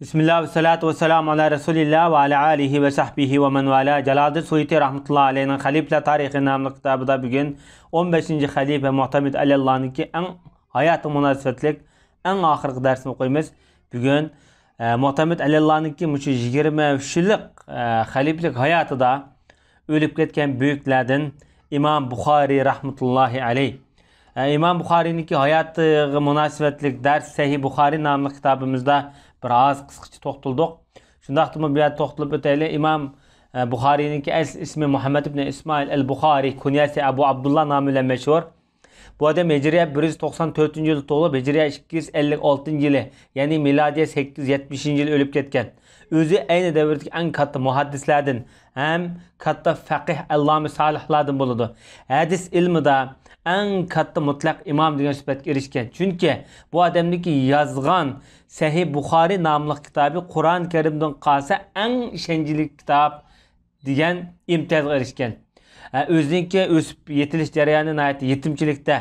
Bismillah ve salatu ve selamu ala Resulillah ve ala alihi ve sahbihi ve men vala. Celadı Suyuti rahmetullahi aleyhinin Halifle Tarihi namlı kitabı da bugün 15. Halife Muhtamid Alellah'ın ki en hayatı münasebetlik en ahırkı dersini okuyumuz. Bugün e, Muhtamid Alellah'ın ki 23 yıllık e, haliflik hayatı da ölüp gitken büyüklerden İmam Bukhari rahmetullahi aleyh. E, İmam Bukhari'nin ki hayatı münasebetlik ders Sahih Bukhari namlı kitabımızda biroz qisqacha to'xtaldik shundoqdimi bu bir to'xtalib o'tayli İmam e, ki asl ismi Muhammed ibn İsmail al buxoriy kunyasi abu Abdullah nomi bilan bu adam hijriya bir yılı, to'qson to'rtinchi yil tug'ilib ya'ni milodiya sakkiz yuz yetmishinchi yil o'lib ketgan devirdeki en davrdagi eng katta muhaddislardan ham katta faqih allomi solihlardan bo'ladi hadis ilmida en katta mutlak imam diye sifatga girişken çünkü bu odamniki yozgan sahih buxoriy nomli kitobi en karimdan kitap diyen ishonchli girişken. degan imtiyozga erishgan o'ziniki o'sib yetilish jarayoni yetimchilikda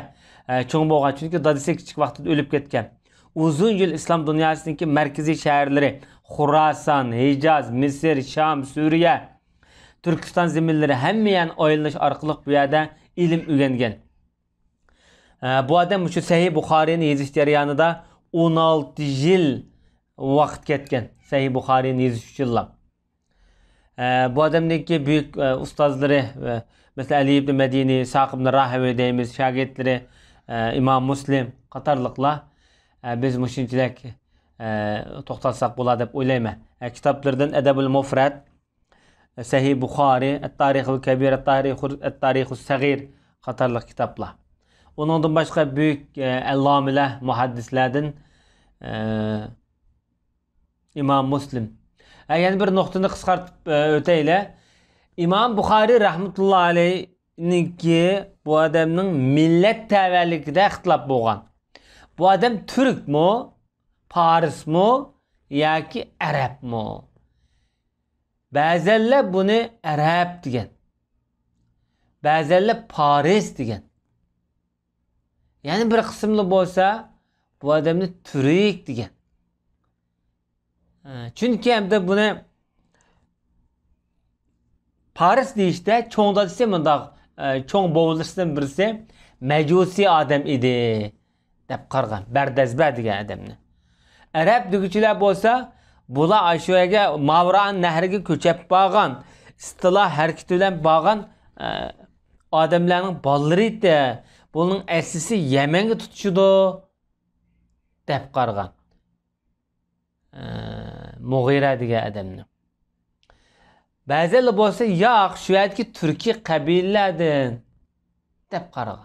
cho'ng bo'lgan çünkü dadasi kichik vaqtida ölüp gitken. uzun yıl İslam islom dunyosiniki markaziy shaharlari xurason hijaz misr sham suriya turkiston zeminlari hammayani oylanish orqali bu yerda ilim o'rgangan bu adam uchun sahiy buxoriyni yezish jarayonida o'n olti yil vaqt ketgan sahiy buxoriyni yezish адамның bu odamniki buyuk әли ибн ali ibn madiniy saqibni rahaviy deymiz имам муслим e, muslim qatorliqlar e, biz mushunchalik e, to'xtalsak bo'ladi deb o'ylayman kitoblardan adabul mufrat kitoblar Onundan başqa böyük e, əllamilə muhaddislərdən e, İmam Muslim. E, yəni bir nöqtəni qısqartıb e, ötəylə İmam Buxari rəhmətullah aleyhinki bu adamın millət təvəllikdə ixtilaf bolğan. Bu adam türkmü, ki yoki mu? Ba'zanlar bunu arab diyen, Ba'zanlar Paris diyen. yana bir qismli bo'lsa bu odamni turik degan chunki hamda buni paris deyishda cho'ngda desa bundoq e, cho'ng bo'g'ilishdan birisi majusiy odam edi deb qaragan bardazba degan odamni arab deguchilar bo'lsa bular ashuyaga mavran nahriga ko'chab borgan istilo harakati bilan borgan e, odamlarning bolalari edi бұның әсісі Йеменге тұтшуды деп қарған. Мұғира деген әдемні. Бәзелі болса, яқ, шуәдкі түркі қабилләдін деп қарған.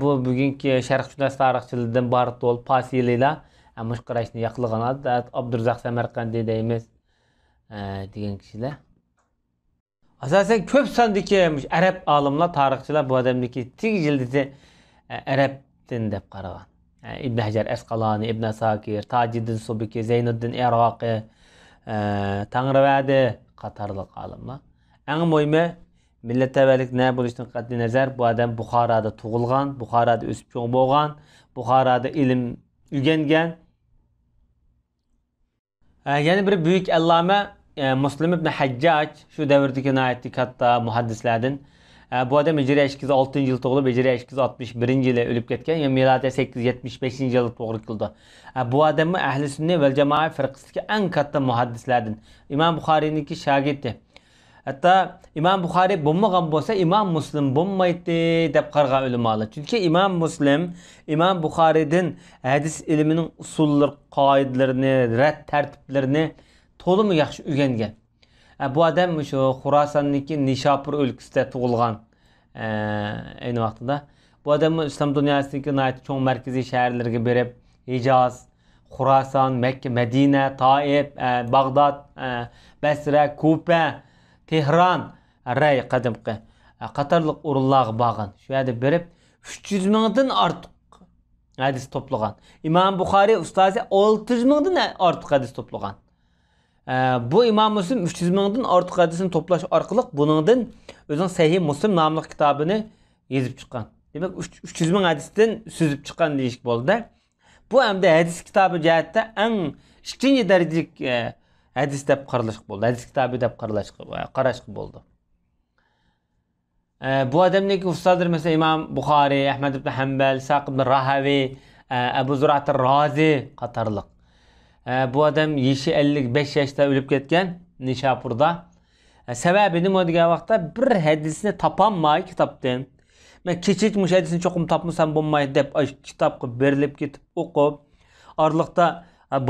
Бұл бүгінгі шарқ жүнәсі арықшылыдың барытты ол пасилыйла, әмұш қырайшының яқылыған ады, Абдурзақ Сәмәрқан дейді емес деген кішілі. asasən köp son dikəymiş ərəb alimlər, tarixçilər bu adamdakı tik cildini e, ərəb din deb qaragan. E, İbn Hacer Esqalani, İbn Sakir, Taciddin Subki, Zeynuddin Iraqi, e, Tanrıvadi qatarlıq alimlar. Ən mühimi millətvəlik nə buluşdan qəti nəzər bu adam Buxarada doğulğan, Buxarada ösüb çoğ bolğan, Buxarada ilim ügengen. E, yəni bir böyük əllamə e, ee, Muslim ibn Haccac şu devirdeki naitlik hatta muhaddislerden. E, bu adam Hicri 806 yıl doğulup Hicri 861 yıl ölüp ketken ve miladi 875 yıl doğru kıldı. E, bu adamı ehli sünnet vel cemaat fırkısındaki en katta muhaddislerden. İmam Bukhari'ninki şagirdi. Hatta İmam Bukhari bulmagan olsa, İmam Müslim bulmaydı dep qarğa ulamalar. Çünkü İmam Müslim İmam Bukhari'den hadis ilminin usulları, kaidelerini, rad tertiplerini to'limi yaxshi o'rgangan e, bu odam shu xurosonniki nishopur o'lkasida tug'ilgan e, ayni vaqtida bu odam islom dunyosidagi chong markaziy shaharlarga berib hijoz xurason makka madina toib e, bag'dod basra kupa tehron ray qadimqi qatorliq o'rinlarga bog'in shu yerda berib uch yuz mingdan ortiq hadis to'plagan imom buxoriy ustozi olti yuz mingdan ortiq hadis to'plagan bu imom muslim 300 mingdan ortiq hadisni to'plash orqali buningdan o'zini sahih muslim nomli kitobini yozib chiqqan demak 300 ming hadisdan suzib chiqqan deyish bo'ldi bu hamda hadis kitobi jihatda eng ikkinchi darajalik hadis deb qaralash bo'ldi hadis kitobi deb qaralash qarash bo'ldi bu odamdagi ustodir masalan imom buxoriy ahmad ibn hambal saq ibn rahaviy abu zurat rozi qatorliq bu odam yeshi 55 yoshda o'lib ketgan nishapurda e, sababini nima degan vaqtda bir hadisni topolmay kitobdan man kecha mush hadisni cho'qim topmasam bo'lmaydi deb kitobga berilib ketib o'qib orliqda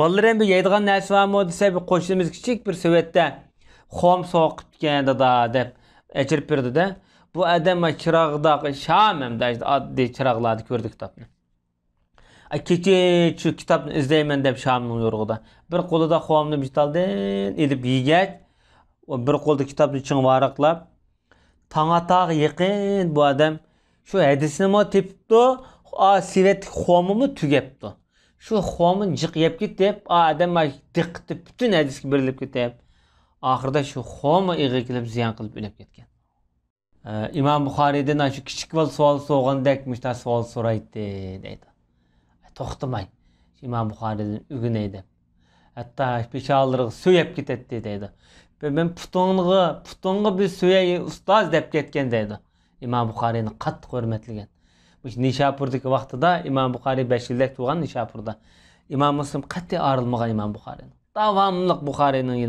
bolalar ham yeydigan narsa bormi desa bir qo'shnimiz kichik bir sovetda xom soqitgan dada deb ajirib berdida bu odam chirog'dagi sham hamda oddiy chiroqlarni ko'rdi kitobni kecha kitobni izlayman deb shamni yo'rig'ida bir qo'lida xovimni bitaldan ilib yegach bir qo'lda kitobni ching varaqlab tangatoq yakın bu adam şu odam shu hadisni tepibdi sivet şu xomimi tugabdi shu xomin jiq yeb ketib odam diqqati butun hadisga berilib ketib oxirida shu xomi ig'i kelib İmam qilib o'lib ketgan imom buxoriydan shu kichik savol soru savol so'raydi deydi to'xtamang imom buxoriydan ugunay deb hatto pesholarga so'yab ketadi deydi men putonga putonga bir so'yay ustoz deb ketgan deydi imom buxoriyni qattiq hurmatlagan nishapurdagi vaqtida imom buxoriy besh yildak tug'an nishapurda imom muslim İmam Buhari'nin? imom buxoriyni davomliq buxoriyni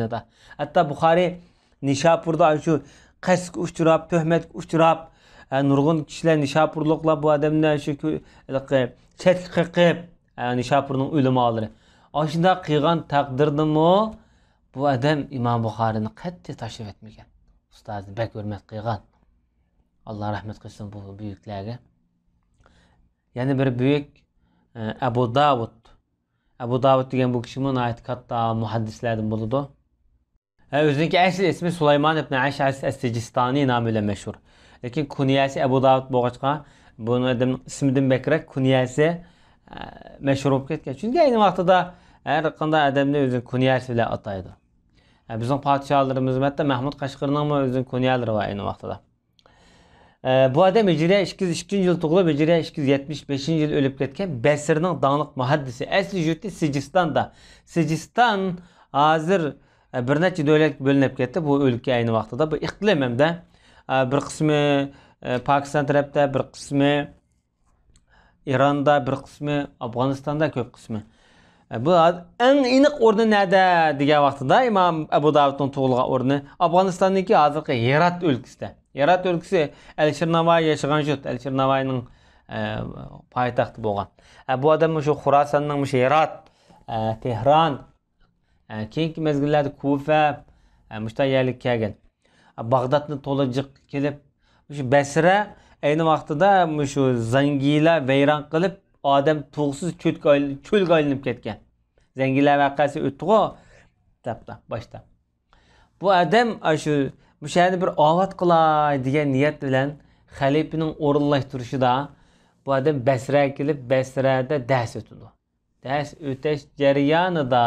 Hatta Buhari buxoriy nishapurda shu qasdga uchrab tuhmatga uchrab e, nurg'un kishilar nishapurliqlar bu odamlar shu çətkə qıb, yəni Şapurun ulamaları. Aşında qıyğan təqdirdimi bu adam İmam Buxarını qətti təşrif etməyən. Ustazını bək hörmət qıyğan. Allah rəhmət qılsın bu böyüklərə. Yəni bir böyük e, Əbu Davud. Əbu Davud deyilən bu kişinin ayət katta mühəddislərdən buludu. Hə, özününki əsl ismi Süleyman ibn Əşəs Əs-Sicistani namı ilə məşhur. Lakin kunyəsi Əbu Davud boğaçqa buni ismidan bakrak kunyasi e, mashhur bo'lib ketgan chunki ayni vaqtida har qanday odamni o'zini kunyasi bilan ataydi e, bizni podsholarimiz hatto mahmud qashqirnimi o'zini kunyalari bor ayni vaqtida e, bu odam hijriya ikki yuz ikkinchi yil tug'ilib hijriya ikki yuz yetmish beshinchi yil o'lib ketgan basrning donliq muhaddisi asli yurti sijistonda sijiston hozir bir necha davlat bo'linib gitti bu o'lka ayni vaqtida bu iqlim hamda bir kısmı Пакистан tarafda bir qismi, Иранда bir qismi, Afg'onistonda ko'p qismi. Bu eng aniq o'rni nada degan vaqtida Imom Abu Davudning tug'ilgan o'rni Afg'onistonniki hozirgi Herat o'lkasida. Herat o'lkasi Al-Shir Navoiy yashagan jut, Al-Shir Navoiyning poytaxti bo'lgan. Bu odam shu Xurasonning Tehron, keyingi mezgillarda shu basra ayni vaqtida shu zangila vayron qilib odam tug'siz cho'lga aylanib ketgan zangila vaqasi o'tdiu boshda bu odam shu shani bir obod qilay degan niyat bilan xalifaning o'rinlashtirishida bu odam basraga kelib basrada dars o'tadi dars o'tish jarayonida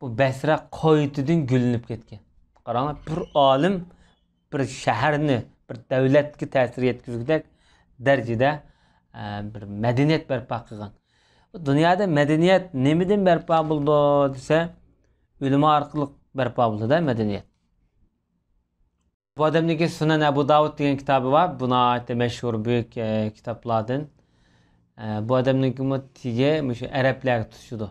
bu basra qoyitidan gulinib ketgan qarang bir olim bir shaharni bir davlatga ta'sir yetkizgudek darajada e, bir madaniyat barpo qilgan dunyoda madaniyat nimadan barpo bo'ldi desa ulamo orqali barpo bo'ldida madaniyat bu odamniki sunan abu davud degan kitobi bor buni mashhur buyuk e, kitoblardan e, bu odamniki tigi shu arablarga tushidi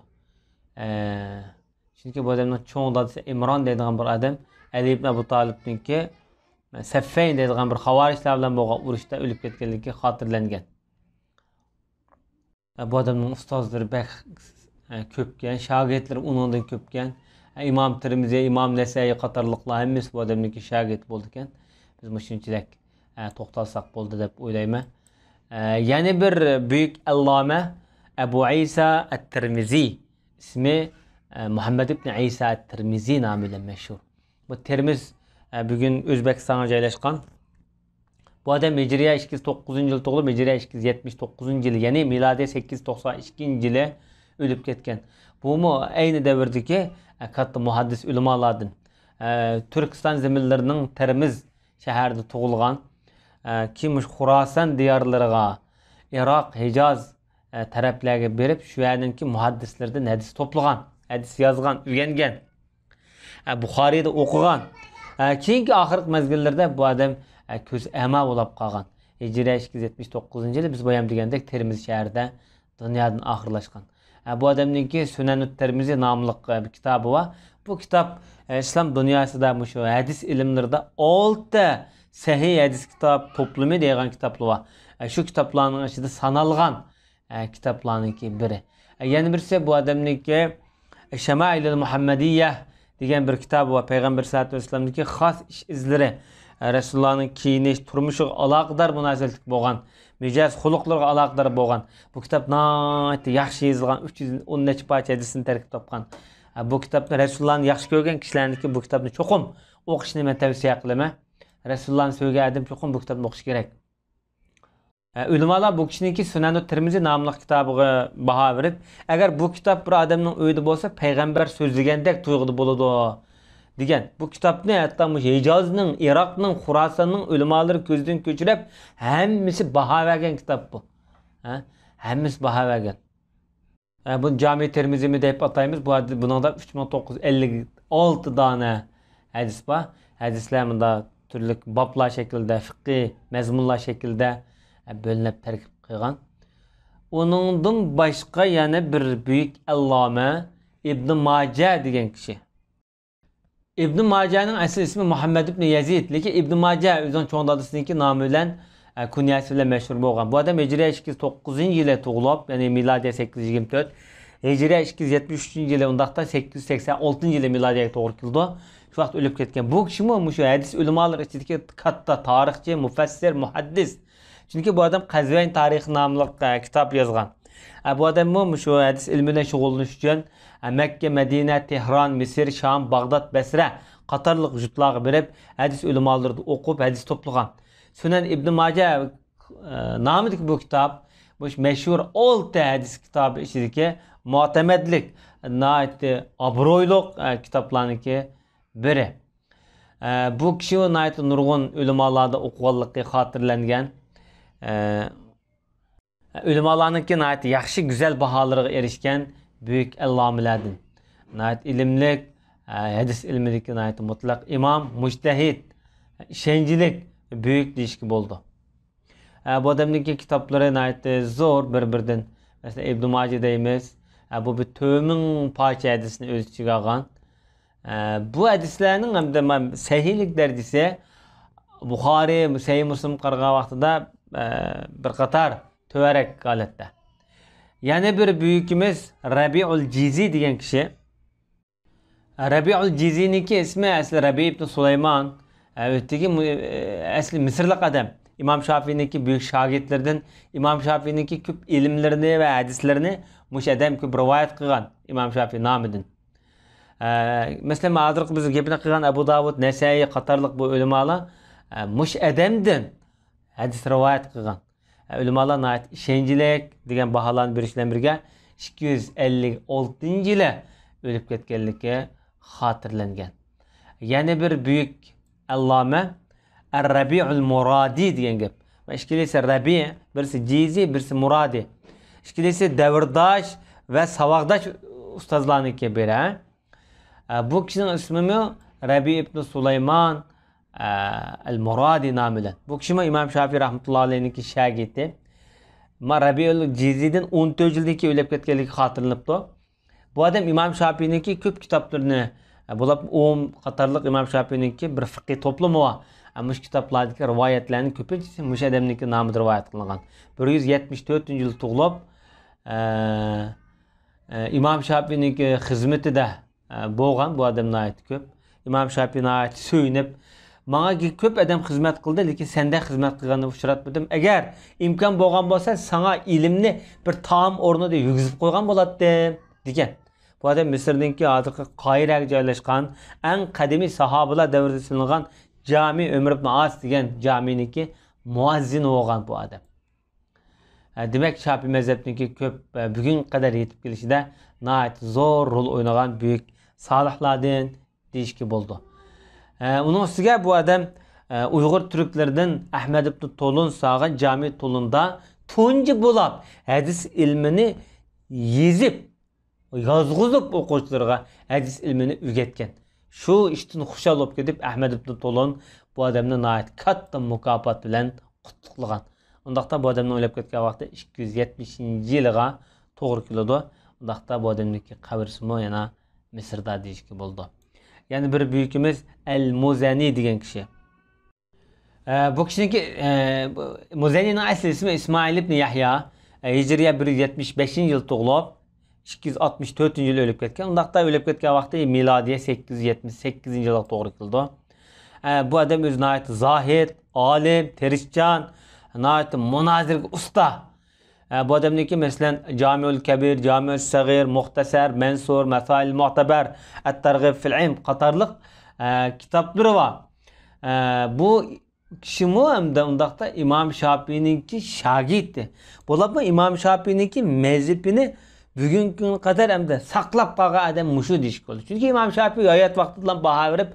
chunki bu adamın çoğunda imron deydigan bir odam ali ibn abu tolibniki saffayn deydigan bir havorijlar bilan bo'lgan urushda o'lib ketganligi xotirlangan e, bu odamning ustozlari bak e, ko'pgan shogirdlari undan ko'pgan e, imom termiziy imom nasaiy qatorliqlar hammasi bu odamniki shogird bo'ldi ekan biz mana shunchalik to'xtalsak bo'ldi deb o'ylayman yana bir buyuk alloma abu isa at termiziy ismi muhammad ibn isa at termiziy nomi bilan mashhur bu termiz Ee, bugün Özbekistan'a joylashgan bu adam hijriya 209 yıl tug'ilib hijriya 279 yil ya'ni miladi 892 yili o'lib ketgan bumi ayni davrdagi katta muhaddis ulamolardan e, turkiston zimillarining termiz shaharida tug'ilgan e, kimish xurosan diyorlariga iroq hijoz e, taraflarga berib shu yerninki muhaddislardan hadis to'plagan hadis yozgan o'rgangan buxoriyda o'qigan chunki ee, oxirgi mezgillerde bu adam ko'zi ema olup qolgan hijra ikki yuz biz boyam degandek termiz shahrida dunyodan oxirlashgan bu odamninki sunanu termiziy nomli e, bir kitobi bor bu kitob e, islom dunyosida shu hadis ilimlerde olti sahiy hadis kitap to'plumi degan kitoblar bor Şu kitapların ichida sanalgan kitapların biri e, yana birisi bu odamniki shamail muhammadiya degan bir kitob va payg'ambar sallallohu alayhi vasallamniki xos ish izlari e, rasulullohning kiyinish turmushiga aloqador munosabatlik bo'lgan mijoz xuluqlarga aloqador bo'lgan bu kitob nati yaxshi yozilgan uch yuz o'n nechi parcha hadisini tarkib topgan e, bu kitobni rasulullohni yaxshi ko'rgan kishilarniki bu kitobni cho'qim o'qishni man tavsiya qilaman rasulullohni sevgan adam cho'qim bu kitobni o'qish kerak ulamolar bu kishiniki sunanu Tirmizi nomli kitobiga baho berib agar bu kitob bir odamning uyida bo'lsa payg'ambar so'zlagandek tuyg'uda bo'ladi degan bu kitobni hatto hijozning iroqning xurosonning ulamolari ko'zdan ko'chirib hammasi baho bergan kitob bu ha? hammasi baho bergan bu jami termizimi deb ataymiz bu bunida uch ming to'qqiz yuz ellik olti dona hadis bor hadislar bunda turli boblar shaklida fiqiy mazmunlar shaklida bölünüp terkip kılgan. Onundan başka yani bir büyük allame İbn Mace degen kişi. İbn Mace'nin asıl ismi Muhammed ibn Yazid. Lekin İbn Mace özünün çoğundadısındaki namı ile e, kunyası ile meşhur olgan. Bu adam Hicri 89. yılı tuğulup yani miladi 824. Hicri 273 yılı ondakta 886 yılı miladiye doğru kildi. Şu vaxt ölüp ketken. Bu kişi mi? Şu hadis ulamalar içindeki katta tarihçi, müfessir, muhaddis. chunki bu odam qazvayn tarixi nomli kitob yozgan bu odammi shu hadis ilmi bilan shug'ullanish uchun makka madina tehron misr sham bag'dod basra qatorliq jutlarga berib hadis ulamolarni o'qib hadis to'plagan sunan ibn maja e, nomidagi bu kitob bu mashhur olti hadis kitobi ichidagi mo'tamadlik obro'yliq e, kitoblarniki biri e, bu kishi nurg'un ulamolarda o'qiganligi xotirlangan ulamolarniki nihoyat yaxshi go'zal baholarga erishgan buyuk allomilardin nihoyat ilmlik e, hadis ilmidagi nihoyat mutlaq imom mujtahid ishonchlik buyuk deyishga bo'ldi bu odamniki kitoblari nihoyat zo'r bir biridan masalan ibn maji deymiz e, bu bir to'rt ming pocha hadisni o'z ichiga olgan bu hadislarning hamda sahiylik darajasi buxoriy sahiy muslim qaragan vaqtida bir qatar tövərək qalətdə. Yəni bir böyükimiz Rabiul Cizi deyən kişi Rabiul Cizi'ninki ismi əsli Rabi ibn Süleyman ötdəki əsli Misirli qadəm. İmam Şafii'ninki büyük şagirdlerden İmam Şafii'ninki küp ilimlerini ve hadislerini muş edem küp rivayet kılan İmam Şafii namidin. Ee, mesela hazır biz gebine kılan Ebu Davud, Nesai, Katarlık bu ölümalı e, muş edemdin. hadis rivoyat qilgan e, ulamolar ishonchlik degan baholarni berish bilan birga ikki yuz ellik oltinchi yili o'lib ketganligi xotirlangan yana bir buyuk alloma ar rabiul murodiy degan gap ikkilasi rabi birisi jizi birisi murodiy ikkilasi davrdosh va savoqdosh ustozlarniki biri e, bu kishini ismimi rabi ibn sulaymon al-Muradi nomidan bu kishi ma imom shofiy rahmatullohi alayhiniki shagirdi man rabiul jiziydan o'n to'rt yildan keyin o'ylab ketganligi xotirlanibdi bu odam imom shofiyniki ko'p kitoblarni bo'lib o'm qatorliq imom shofiyniki bir fiqiy to'plami va ana shu kitoblardagi rivoyatlarni ko'pincha o'sha odamniki nomida rivoyat qilingan bir yuz yetmish to'rtinchi yil tug'ilib imom shofiyniki xizmatida bo'lgan bu odam ko'p imom shofiy suyunib manga ko'p odam xizmat qildi lekin senda xizmat qilganini uchratmadim agar imkon bo'lgan bo'lsa sanga ilmni bir taom o'rnida yurgizib qo'ygan bo'lardi degan bu odam misrninki hozirgi qoiraga joylashgan eng qadimiy sahobalar davrida silingan jami umr ibn as degan jaminiki muazzin bo'lgan bu odam e, demak shofiy mazhabniki ko'p e, bugunga qadar yetib kelishida zo'r rol o'ynagan buyuk solihlardan deyishga bo'ldi Оның үстіге бұ әдем ұйғыр түріклердің Әхмәдіпті толын сағы жами толында түнгі болап әдіс үлміні езіп, ғазғызып оқушыларға әдіс үлміні үгеткен. Шу іштің құша лоп кетіп Әхмәдіпті толын бұ әдемді наәт қатты мұкапат білін құттықлыған. Ондақта бұ әдемді өліп кеткен вақты 270 жылға тұғыр күліду, ондақта болды. Yani bir büyükümüz El Muzani degan kishi. Ee, e, bu kishiniki e, Muzani'nin asli ismi İsmail ibn Yahya. E, Hicriye 175 yıl doğulup 264 yıl ölüp ketken. Undaqda ölüp ketken vaqtda miladiye 878 yıl doğru kildi. E, bu adam o'zi nihoyat zohid, olim, tirishchan, nihoyat munozirga usta bu jamiul kabir jamiul جامع الصغير mansur masail mutabar at الترغيب fil العلم qatarliq kitoblari bor bu kishimi hamda undaqda imom shopiyninki shogirdi bo'lapmi imom shopiyninki mazhibini bugungi kun qadar hamda saqlab qolgan odam mushu deyish bo'ldi chunki imom shofiy hayot vaqtida baho berib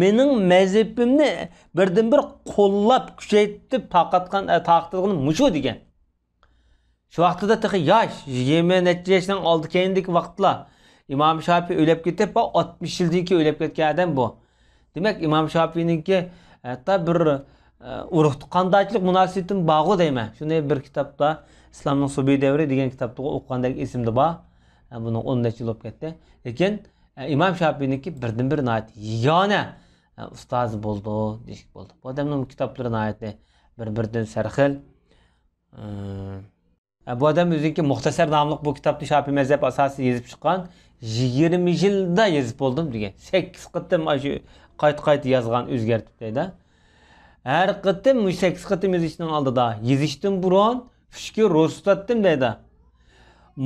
mening mazhibimni birdan bir qo'llab kuchaytib taqatgan taqtirgan mushu degan shu vaqtida tii yosh yigirma necha yoshdan oldi keyindagi vaqtlar imom shofiy o'ylab ketib 60 yildan ki o'ylab ketgan odam bu demak Şafi'nin ki hatta e, bir e, urug' tuqqandachilik munosibatim bog'u deyman shunday bir kitobda İslam'ın subiy davri degan kitapta o'qigandek esimda bor e, buni o'n 10 yil bo'lib ketdi lekin Şafi'nin ki birdan bir yagona ustaz bo'ldi deyishlik bo'ldi bu kitapları naiti bir biridan sarxil E, bu adam ki muxtasar nomli bu kitobni shofiy mazhab asası yazıp çıkan 20 yilda yozib bo'ldim degan sakkiz qitim mana shu kayıt qayta yozgan o'zgartib deydi har qitim sakkiz qitim yozishning oldida yozishdan burun fikr ro'z tutdim deydi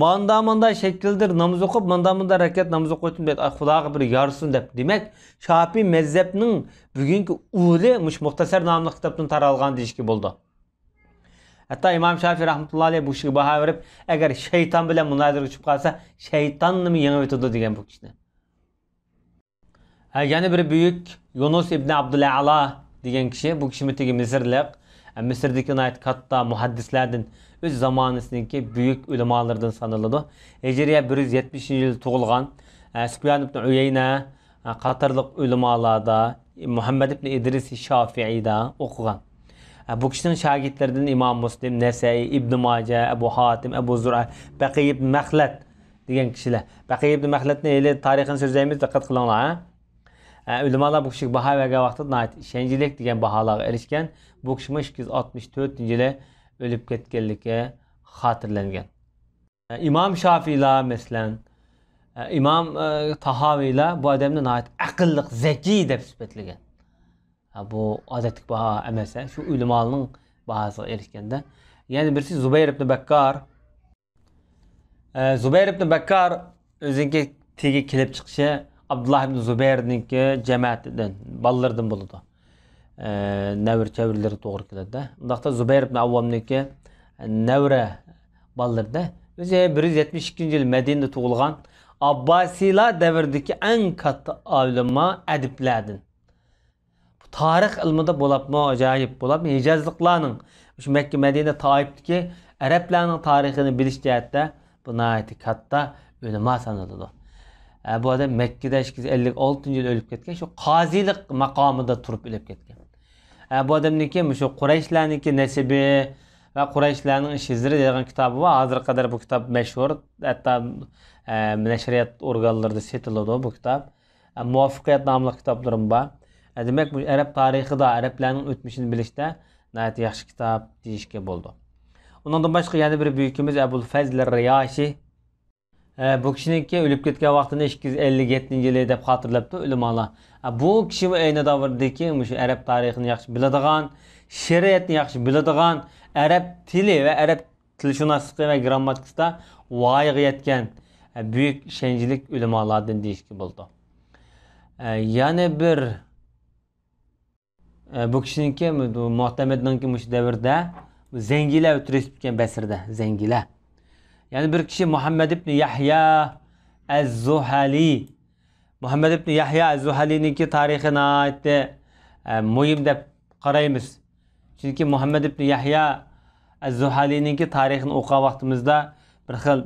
manda manda şekildir namaz okup manda manda hareket namaz okuyordum dedi. Allah'a bir yarsın dep. Demek Şafi mezhebinin bugünkü ulu muhtasar namlı kitabının taralgan dişki buldu. Hatta İmam Şafii rahmetullahi aleyh bu işi baha verip eğer şeytan bile münazir uçup kalsa şeytanını mı yeni ötüdü degen bu kişi. Yani bir büyük Yunus İbni Abdülala degen kişi bu kişi mitigi Mısırlık. Mısır'daki nayet katta muhaddislerden öz zamanısındaki büyük ulemalardan sanıldı. Hicriye 170 yıl tuğulgan. Sübyan İbni Uyeyne Katarlık ulemalarda Muhammed İbni İdris Şafii'da okugan. bu kishini shogirdlaridan imom muslim nasay ibn moja abu hotim abu zura baqiy ibn mahlat degan kishilar baqiy ibn mahlatni hali tarixini so'zlaymiz diqqat qilinglar ulamolar bu kishiga baho bergan vaqtda shanjilik degan baholarga erishgan bu kishi ikki yuz oltmish to'rtinchi yili o'lib ketganligi xotirlangan imom shofiylar masalan imom e, tahoviylar bu odamni aqlliq zakiy deb sifatlagan bu odatdagi baho emas shu o'limolning bahosiga erishganda yana birisi zubayr ibn bakkar e, zubayr ibn bakkar o'ziniki tegi kelib chiqishi abdulloh ibn zubayrniki jamoatidan bolalardan bo'ladi e, navr chavrlari to'g'ri keladida undaqda zubayr ibn avvomniki navra bolalarda o'zi bir yuz yetmish ikkinchi yil madinada tug'ilgan abbasiylar davridagi eng katta olima adiblardan tarix ilmida bo'lapmi ajoyib bo'lapmi hijozliklarning shu makka madina toibniki arablarning tarixini bilish jihatda bu nati katta ulamo sanaladi e, bu adam makkada ikki yuz ellik oltinchi şu o'lib ketgan shu qozilik maqomida turib Bu adam ne ki, şu shu ki nesibi ve qurayshlarning şizri degan kitabı bor hozir kadar bu kitob mashhur hatto e, nashriyat organlarida sotiladi bu kitob muvaffaqiyat nomli kitoblarim bor e, demak bu arab tarixida arablarning o'tmishini bilishda nayat yaxshi kitob buldu. Ondan undan boshqa yana bir buyukimiz abul fazl riyoshi e, bu kishiniki ki ölüp vaqtini ikki yuz ellik yettinchi yili deb xotirlabdi ulamolar e, bu kishi ayni davrdagi shu arab tarixini yaxshi biladigan she'riyatni yaxshi biladigan arab tili va arab tilshunosligi va grammatikasida voyaga yetgan büyük şencilik ulemalardan deyişki buldu. Yani bir ee, bu kishiniki muhtamadnonki mush davrda zangila o'tirishib turgan basrda zengile. ya'ni bir kişi Muhammed ibn yahya el zuhali Muhammed ibn yahya az zuhaliniki tarixini aytdi e, muhim deb qaraymiz chunki muhammad ibn yahya az zuhaliniki tarixini o'qigan vaqtimizda bir xil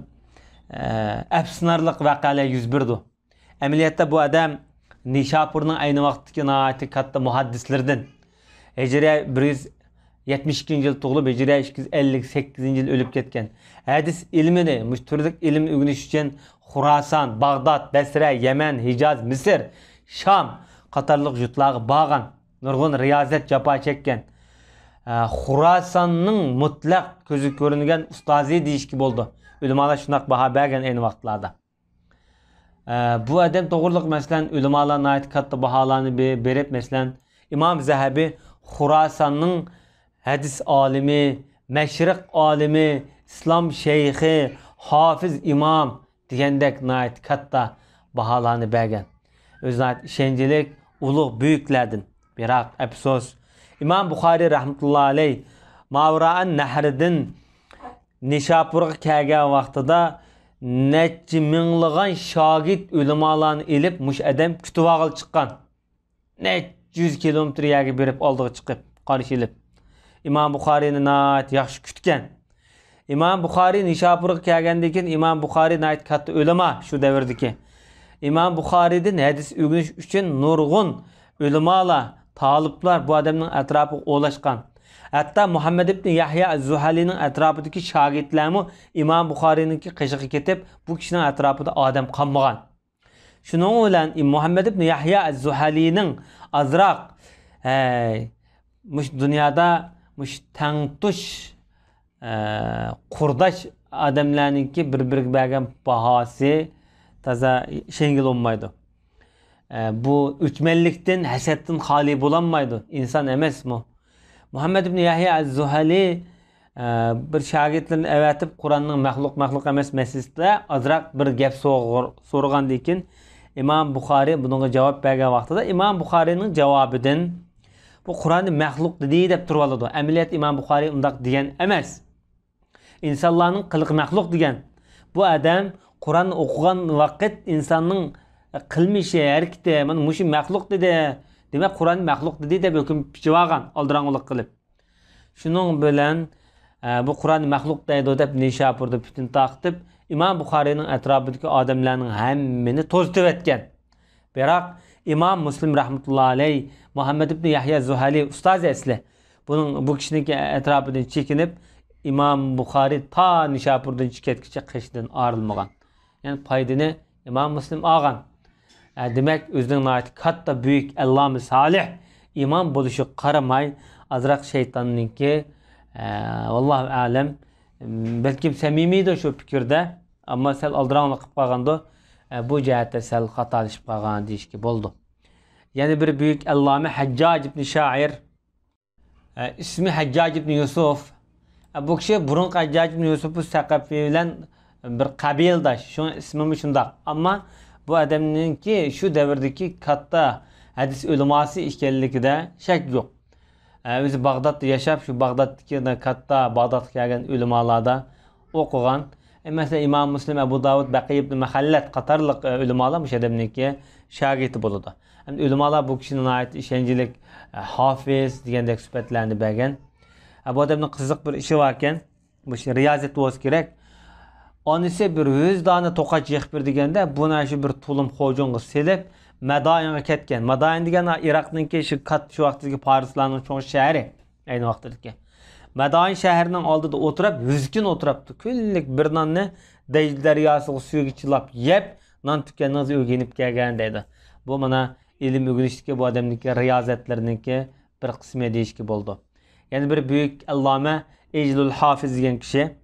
afsunarliq e, voqealar yuz berdi amaliyotda bu Nişapur'un aynı vakti vaqtdagi katta muhaddislardan Hecre 172 yıl doğulup Hecre 258 yıl ölüp ketken. Hadis ilmini, müştürlük ilim ügünüş için Xurasan, Bağdat, Besre, Yemen, Hicaz, Mısır, Şam qatarlıq jutlağı bağın, nurgun riyazet japa çekken. Ee, Xurasanning mutlaq ko'zi ko'ringan ustozi deyishki bo'ldi. Ulamolar shundoq baho bergan ayni vaqtlarda. Ee, bu odam to'g'riliq masalan ulamolar nihoyat katta baholarni berib masalan imom zahabiy Xurasanın hədis alimi, məşriq alimi, İslam şeyxi, hafiz imam deyəndək nəhayət katta bahalarını bəgən. Öz nəhayət işəncilik uluq böyüklədin. Biraq, əbsos. İmam Buxari rəhmətullahi aleyh Mavra'ın nəhridin Nişapurq kəgən vaxtıda nəçi minliğən şagid ülimalarını elib, müş ədəm kütüvağıl çıxan. Nəçi yuz yagi berib oldiga chiqib qarshi ilib imom buxoriyni nat yaxshi kutgan imom buxoriy nishopurga kelgandan keyin imom buxoriy nat katta ulamo shu davrdagi imom buxoriydan hadis o'rganish uchun nurg'un ulamolar toliblar bu odamning atrofiga o'lashgan hatto muhammad ibn yahya zuhaliyning atrofidagi shogirdlarmi imom buxoriyniki qishig'i ketib bu kishining atrofida odam qolmagan shuning bilan muhammad ibn yahya az zuhaliyning azroq e, mush dunyoda mush tangtush e, qurdosh odamlarniki bir biriga bergan bahosi taza shengil bo'lmaydi e, bu o'chmanlikdan hasaddan xoli bo'lolmaydi inson emasmi muhammad ibn yahya az zuhaliy bir shogirdlarni avatib qur'onning maxluq maxluq emas masjidda ozroq bir gap so'rgandan keyin Имам Бухари бұныңға жауап bergan vaqtida имам buxoriyning javobidan bu qur'onni махлұқ dedi деп turib oladi әмилет имам buxoriy undoq деген. емес insonlarning qiliqi maxluq деген bu адам qur'onni оқыған vaqt insanın қылмышы harakati mana mushu dedi demak qur'on maxluq dedi deb hukm bichib olgan oldirong'ulik qilib shuning bilan bu qur'on İmam Bukhari'nin atrofidagi odamlarning hammani to'zitib o'tgan biroq imom muslim rahmatullohi alayhi Muhammed ibn yahya zuhali ustaz esle bunun bu kishiniki atrofidan chekinib imom buxoriy to nishapurdan ketguncha qishdan ayrilmagan ya'ni foydani imom muslim e, Demek demak o'zining katta buyuk allomi solih imom bo'lishi qaramay azroq shaytonniki e, vallohu alam Belki samimiydir de şu ammo ama sel qilib qolganda bu jihatda sal xatolashib qolgan deyishga bo'ldi yana bir büyük alloma hajjoj ibn shoir e, ismi hajjoj e, ibn yusuf bu kişi burun hajjoj ibn yusuf saqafiy bilan bir qabildosh shu ismimi shundoq Ama bu adamın ki şu devirdeki katta hadis ulamosi ekanligida shak yo'q o'zi bag'dodda yashab shu bag'doddagi katta bag'dodga kelgan ulamolarda o'qigan masalan imom muslim abu davud baqiy ibn mahallat qatorliq ulamolar o'sha adamniki shogirdi bo'ladi endi ulamolar bu kishini ishonchlik hofiz degandek sifatlarni bergan bu odamni qiziq bir ishi bor ekan bu riyozat bo'lsa kerak onisi bir vijdoni to'qach yehbir deganda buni shu bir tulum xo'jinga selib madayin ve ketken. Madayin ki şu kat şu vaxtdaki Parislarning çoğun şehri. Aynı vaxtdaki. Madayin aldı da oturup, yüzgün gün oturuptu. Küllük bir nanne Dejl deryası'nı suyu çılap yep, nan tükeniniz öğrenip gelgen dedi. Bu bana ilim ki bu adamın ki adamdaki ki bir kısmı deyişki oldu. Yani bir büyük allame Ejlül Hafiz degen kişi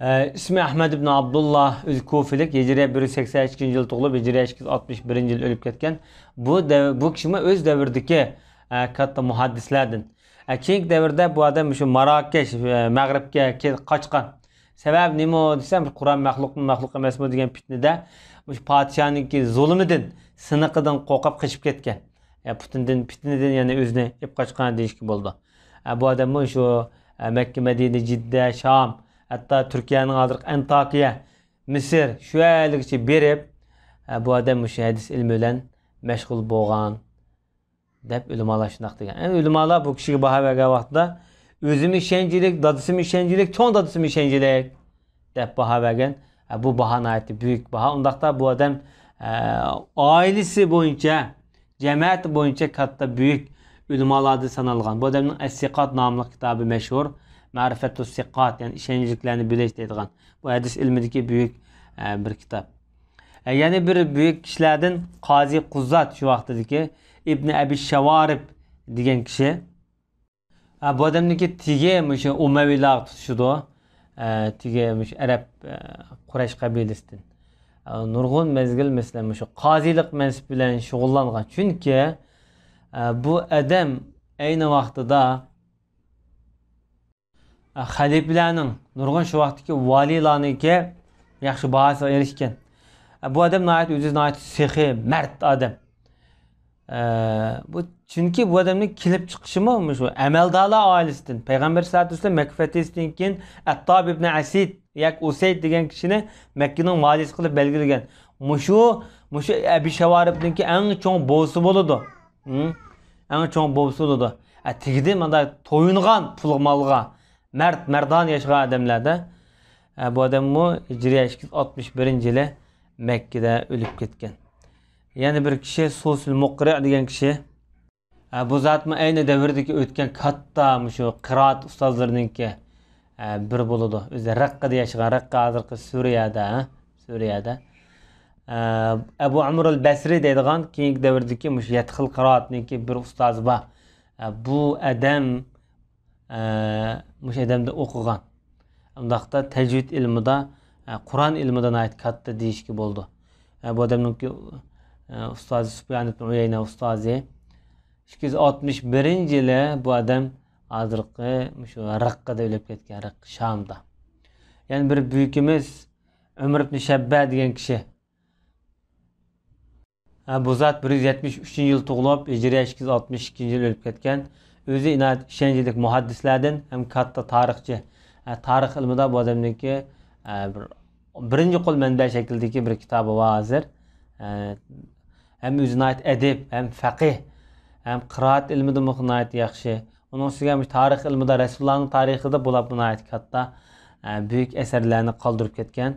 İsmi ee, ismi Ahmed ibn Abdullah Ül-Kufilik. Hicri 182 yıl doğulup Hicri 61 yıl ölüp ketken. Bu dev, bu kişi öz devirdeki e, katta muhaddislerden. E, keyingi devirde bu adam şu Marrakeş, e, Mağrib'ke kaçkan. Sebep nima desem Kur'an mahluk mu mahluk emas mu degan fitnada mush podshohniki zulmidan siniqidan qo'rqib qochib ketgan e, putindan fitnadan yana o'zini ip qochgan deyishga bo'ldi e, bu adam shu e, makka madina jidda shom hatta Türkiye'nin hazır Antakya, Mısır şu haligiçe berip bu adam bu hadis ilmi bilen meşgul bolgan dep ulamalar şundaq degen. Yani ulamalar bu kişiye baha bergen vaqtda özüm işençilik, dadısım işençilik, ton dadısım işençilik dep baha bergen. Bu baha nayeti büyük bahar. baha. Ondaqda bu adam e, ailesi boyunca, cemaat boyunca katta büyük ulamalardı sanalgan. Bu adamın Essikat namlı kitabı meşhur. marifatu siqat ya'ni ishonchliklarni bilish deydigan bu hadis ilmidagi buyuk e, bir kitob e, ya'ni bir buyuk kishilardan qozi quzzat shu vaqtdagi ibn abi shavorib degan kishi e, bu odamniki tigi o'sha umaviylar tutishidi tigi mush arab qurash qabilasidan nurg'un mezgil masalan shu qozilik mansib bilan shug'ullangan chunki bu odam ayni vaqtida xalifalarning nurg'un shu vaqtdagi valiylarniki yaxshi bahosi erishgan bu odam o'zi sehi mard odam bu chunki bu odamning kelib chiqishimi shu amaldorlar oilasidan payg'ambar sallallohu alayhi vasallam makfatisidan keyin attob ibn asid yak usayd degan kishini makkaning valisi qilib belgilagan mushu mushu abi shavaribniki eng chong bovsi bo'ladi eng chong bovsi bo'ladi tegdi mana to'yingan pul mard mardon yashagan odamlarda e, bu odammu hijriy oltmish birinchi yili makkada o'lib ketgan yana bir kishi susul muqri degan kishi e, bu zotmi ayni davrdagi o'tgan katta shu qiroat ustozlariniki e, bir bo'ladi o'zi raqqada yashagan raqqa hozirgi suriyada suriyada abu amr al basriy deydigan keyingi davrdagi shu yathil qiroatniki bir ustozi bor bu adam muş ee, edemde okugan. Undaqda tecvid e, de, Kur'an ilmida nait katta deyişki boldu. E, bu adamın ki e, ustazi Sübyan ibn Uyeyne ustazi 261 yılı bu adam azırqı şu Raqqada ölüp ketken Rakq Şam'da. Yani bir büyükümüz, Ömür ibn Şebbe degen kişi bu zat 173 yıl tugulup, Hicri 262 yıl ölüp ketken. o'zi shenjilik muhaddislardan ham katta tarixchi e, tarix ilmida bu odamniki e, bir birinchi qo'l manba shaklidagi bir kitobi bor hozir ham e, o'zi adib ham faqih ham qiroat ilmida yaxshi uning ustiga tarix ilmida rasulullohni tarixida bo'lib katta buyuk asarlarni qoldirib ketgan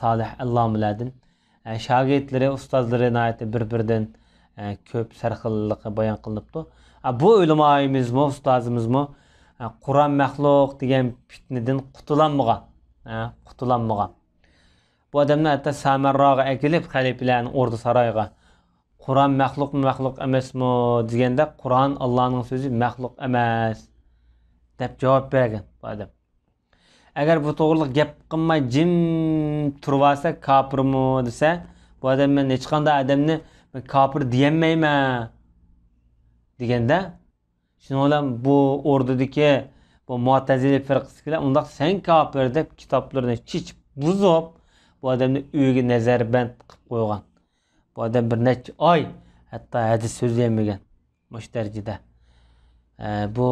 solih allomilardan shogirdlari ustozlari bir biridan ko'p sarxilliqi bayon qilinibdi bu ulamoyimizmi ustozimizmi qur'on maxluq degan fitnadan qutulanmagan qutulanmagan bu odamlar hatto samarrog'a akilib xalifalarni o'rda saroyga qur'on maxluqmi maxluq emasmi deganda qur'on allohning so'zi maxluq emas deb javob bergan bu odam agar bu to'g'riliq gap qilmay jim turib olsa kofirmi desa bu odam men hech qanday odamni kofir deyolmayman deganda shuninglam bu o'rdidiki bu muatazili firqasikilar undaq sen kofir kitaplarını kitoblarni chechib bu odamni uyiga nazarband ben qo'ygan bu adam bir neç ay hatta hadis so'zlaymagan mush darajada ee, bu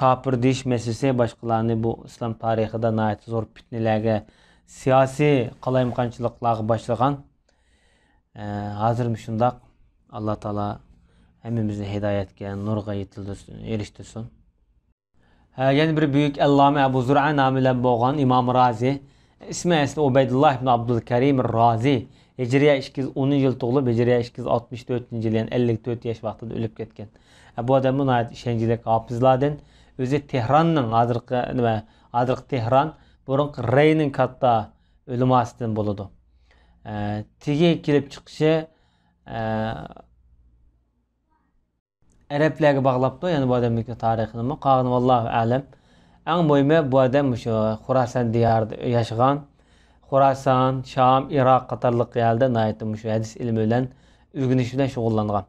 kofir deyish masalasi başkalarını bu İslam tarihinde tarixida zo'r fitnalarga siyosiy qalaymiqonchiliklarga boshlagan ee, hozir shundoq alloh taolo hemimizi hidayetge, nurga yetildirsin, eriştirsin. Ha, yani bir büyük Allame Ebu Zur'a namilen boğan İmam Razi. ismi esli Ubeydullah ibn Abdülkerim Razi. Hicriye 210 yıl doğulup Hicriye 264 yıl yani 54 yaş vaxtında ölüp E Bu adamın ayet işencilik kapızladın. özü Tehran'ın adırkı nime adırkı Tehran burun Rey'nin katta ölüm asitin buludu. E, tigi kilip çıkışı e, Ərəblərə bağlıbdı, yəni bu adamlıqda tarixini. Qağın vallahu aləm. Ən mühimi bu adammış şu şey, Xurasan diyarında yaşayan Xurasan, Şam, İraq qatarlıq yerdə nəhayət şu şey, hədis ilmi ilə üzgünüş ilə şoğullanğan.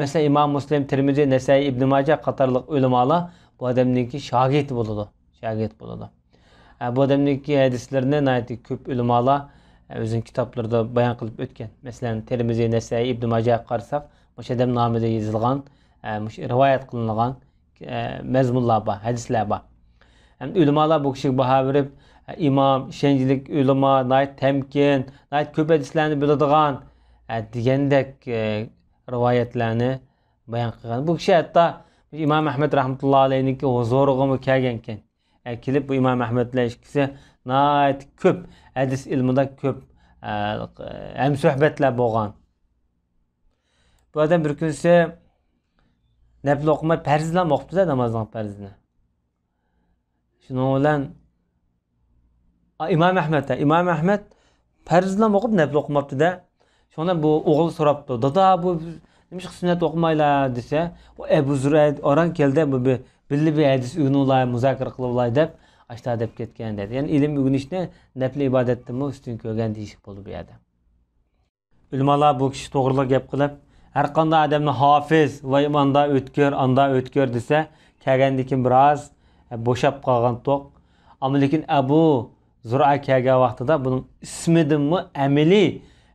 Mesela İmam Müslim, Tirmizi, Nesai, İbn Mace qatarlıq ulamalar bu adamınki şagird buludu. Şagird buludu. bu adamınki hədislərini nəhayət köp ulamalar özün kitaplarda bayan qılıb ötken. Məsələn, Tirmizi, Nesai, İbn Mace qarsaq, bu şey adam namıda yazılğan rivayət qılınğan məzmunlarba, hədislərba. Həm ulamolar bu kişiyə baha verib imom, şəngilik ulamo, nəhayət təmkin, nəhayət ko'p hədislərni biladigan degandek rivoyatlarni bayon qilgan. Bu kishi hatto imom Ahmad rahmatullohi alayhiniki zo'rig'imi kelgan ekan. Kelib bu imom Ahmad bilan ikkisi nəhayət ko'p hadis ilmida ko'p həmsöhbətlər bo'lgan. Bu adam bir kunsi nafl o'qimay farzlamoqdida namozni farzini shuning bilan imom ahmadda imom ahmad farzlam o'qib nafl o'qimabdida shunda bu o'g'il so'rabdi dada bu nima uchun sunnat o'qimaylar desa abu zurayd orang keldi bu billi bir hadis uyg'uninglar muzokara qilinglar deb ashta deb ketgan dedi ya'ni ilm uyg'unishni nafl ibodatdimi ustun ko'rgan deyish bo'ldi bu yerda ulamolar bu kishi to'g'riliq gap qilib har qanday odamni hafiz, va manda o'tkir anda o'tkir desa kelgandan keyin biroz e, bo'shab qolgan to'q ammo lekin abu zura kelgan vaqtida buning ismidimi amiliy